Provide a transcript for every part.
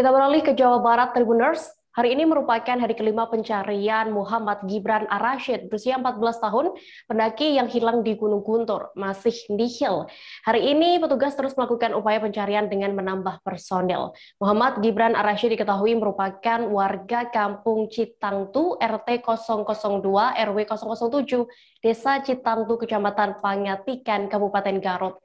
Kita beralih ke Jawa Barat, Tribuners. Hari ini merupakan hari kelima pencarian Muhammad Gibran Arashid berusia 14 tahun, pendaki yang hilang di Gunung Guntur, masih nihil. Hari ini petugas terus melakukan upaya pencarian dengan menambah personel. Muhammad Gibran Arashid diketahui merupakan warga kampung Citangtu RT 002 RW 007 Desa Citangtu Kecamatan Pangatikan Kabupaten Garut.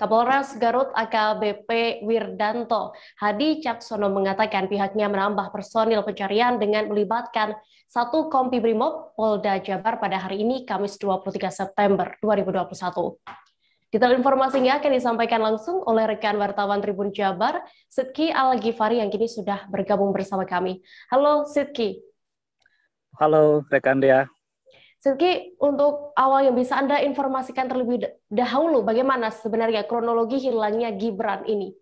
Kapolres Garut AKBP Wirdanto Hadi Caksono mengatakan pihaknya menambah personil pencarian dengan melibatkan satu kompi brimob Polda Jabar pada hari ini Kamis 23 September 2021. Detail informasinya akan disampaikan langsung oleh rekan wartawan Tribun Jabar, Sidki Al-Ghifari yang kini sudah bergabung bersama kami. Halo Sidki. Halo rekan dia. Sidki, untuk awal yang bisa Anda informasikan terlebih dahulu bagaimana sebenarnya kronologi hilangnya Gibran ini?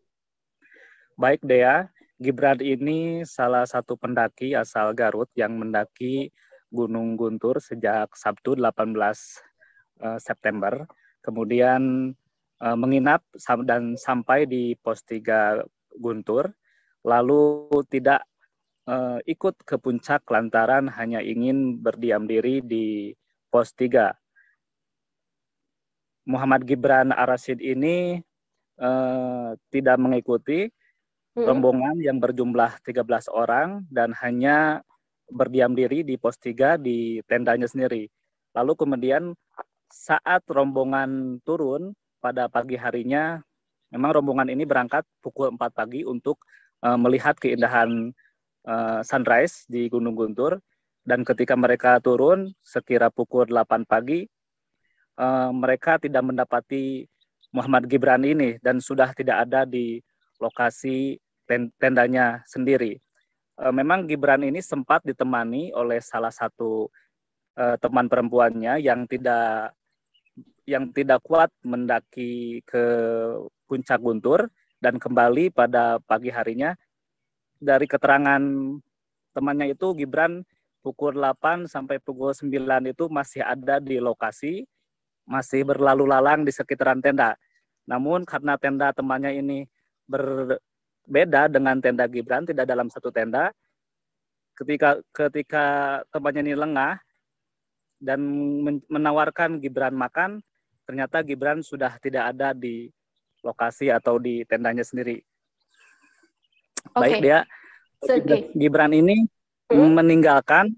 Baik, Dea. Gibran ini salah satu pendaki asal Garut yang mendaki Gunung Guntur sejak Sabtu 18 eh, September. Kemudian eh, menginap dan sampai di pos tiga Guntur, lalu tidak uh, ikut ke puncak lantaran hanya ingin berdiam diri di pos 3. Muhammad Gibran Arasid ini uh, tidak mengikuti rombongan yang berjumlah 13 orang dan hanya berdiam diri di pos 3 di tendanya sendiri. Lalu kemudian saat rombongan turun pada pagi harinya memang rombongan ini berangkat pukul 4 pagi untuk eh, melihat keindahan Eh, sunrise di Gunung Guntur dan ketika mereka turun sekira pukul 8 pagi uh, mereka tidak mendapati Muhammad Gibran ini dan sudah tidak ada di lokasi tendanya sendiri. Uh, memang Gibran ini sempat ditemani oleh salah satu uh, teman perempuannya yang tidak yang tidak kuat mendaki ke puncak Guntur dan kembali pada pagi harinya dari keterangan temannya itu Gibran pukul 8 sampai pukul 9 itu masih ada di lokasi, masih berlalu lalang di sekitaran tenda. Namun karena tenda temannya ini berbeda dengan tenda Gibran, tidak dalam satu tenda, ketika ketika temannya ini lengah dan menawarkan Gibran makan, ternyata Gibran sudah tidak ada di lokasi atau di tendanya sendiri. Okay. Baik dia so, Gibran ini hmm? meninggalkan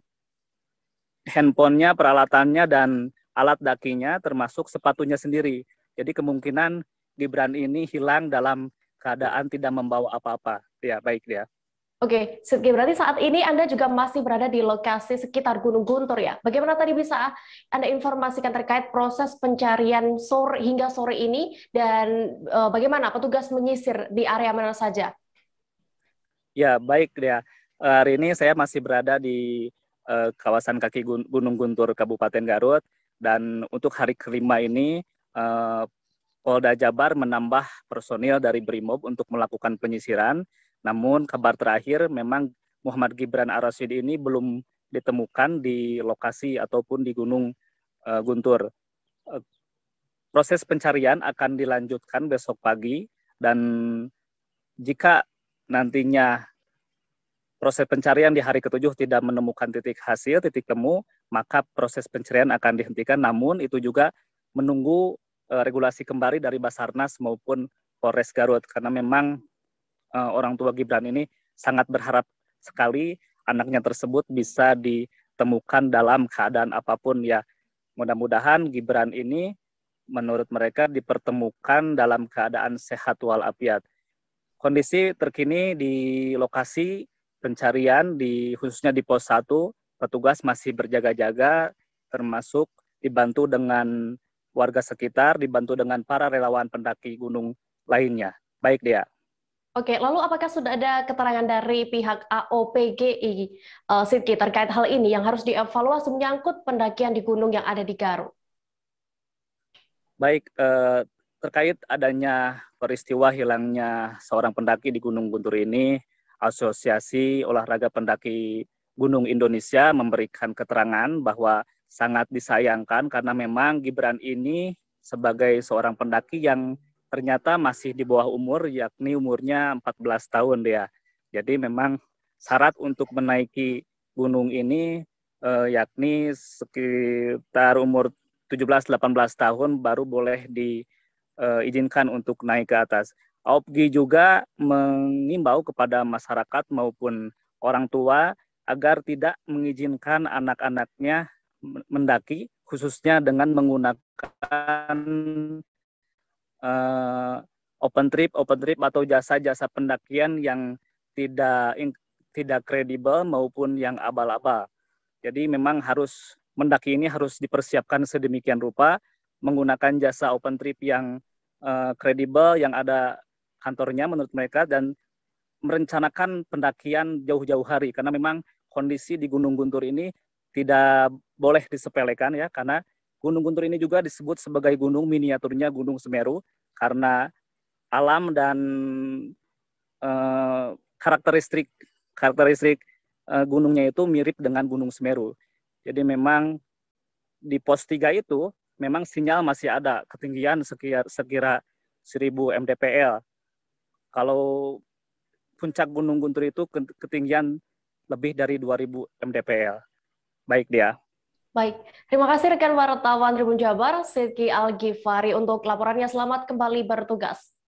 handphonenya, peralatannya dan alat dakinya termasuk sepatunya sendiri. Jadi kemungkinan Gibran ini hilang dalam keadaan tidak membawa apa-apa. Ya, baik dia. Oke, okay. berarti saat ini Anda juga masih berada di lokasi sekitar Gunung Guntur ya. Bagaimana tadi bisa Anda informasikan terkait proses pencarian sore hingga sore ini dan eh, bagaimana petugas menyisir di area mana saja? Ya, baik ya. Hari ini saya masih berada di uh, kawasan kaki Gunung Guntur, Kabupaten Garut. Dan untuk hari kelima ini, uh, Polda Jabar menambah personil dari BRIMOB untuk melakukan penyisiran. Namun kabar terakhir memang Muhammad Gibran Arasid ini belum ditemukan di lokasi ataupun di Gunung uh, Guntur. Proses pencarian akan dilanjutkan besok pagi dan jika nantinya proses pencarian di hari ketujuh tidak menemukan titik hasil, titik temu, maka proses pencarian akan dihentikan. Namun itu juga menunggu e, regulasi kembali dari Basarnas maupun Polres Garut karena memang e, orang tua Gibran ini sangat berharap sekali anaknya tersebut bisa ditemukan dalam keadaan apapun ya. Mudah-mudahan Gibran ini menurut mereka dipertemukan dalam keadaan sehat walafiat kondisi terkini di lokasi pencarian di khususnya di pos 1 petugas masih berjaga-jaga termasuk dibantu dengan warga sekitar, dibantu dengan para relawan pendaki gunung lainnya. Baik dia. Oke, lalu apakah sudah ada keterangan dari pihak AOPGI uh, eh, Sidki terkait hal ini yang harus dievaluasi menyangkut pendakian di gunung yang ada di Garut? Baik, uh, terkait adanya peristiwa hilangnya seorang pendaki di Gunung Guntur ini, Asosiasi Olahraga Pendaki Gunung Indonesia memberikan keterangan bahwa sangat disayangkan karena memang Gibran ini sebagai seorang pendaki yang ternyata masih di bawah umur, yakni umurnya 14 tahun dia. Jadi memang syarat untuk menaiki gunung ini eh, yakni sekitar umur 17-18 tahun baru boleh di uh, izinkan untuk naik ke atas. AOPGI juga mengimbau kepada masyarakat maupun orang tua agar tidak mengizinkan anak-anaknya mendaki khususnya dengan menggunakan uh, open trip open trip atau jasa-jasa pendakian yang tidak tidak kredibel maupun yang abal-abal. Jadi memang harus mendaki ini harus dipersiapkan sedemikian rupa menggunakan jasa open trip yang Eh, kredibel yang ada kantornya menurut mereka dan merencanakan pendakian jauh-jauh hari karena memang kondisi di Gunung Guntur ini tidak boleh disepelekan ya karena Gunung Guntur ini juga disebut sebagai gunung miniaturnya Gunung Semeru karena alam dan uh, karakteristik karakteristik uh, gunungnya itu mirip dengan Gunung Semeru. Jadi memang di pos tiga itu memang sinyal masih ada ketinggian sekira, sekira 1000 mdpl. Kalau puncak Gunung Guntur itu ketinggian lebih dari 2000 mdpl. Baik dia. Baik, terima kasih rekan wartawan Tribun Jabar, Sidki Al-Ghifari untuk laporannya. Selamat kembali bertugas.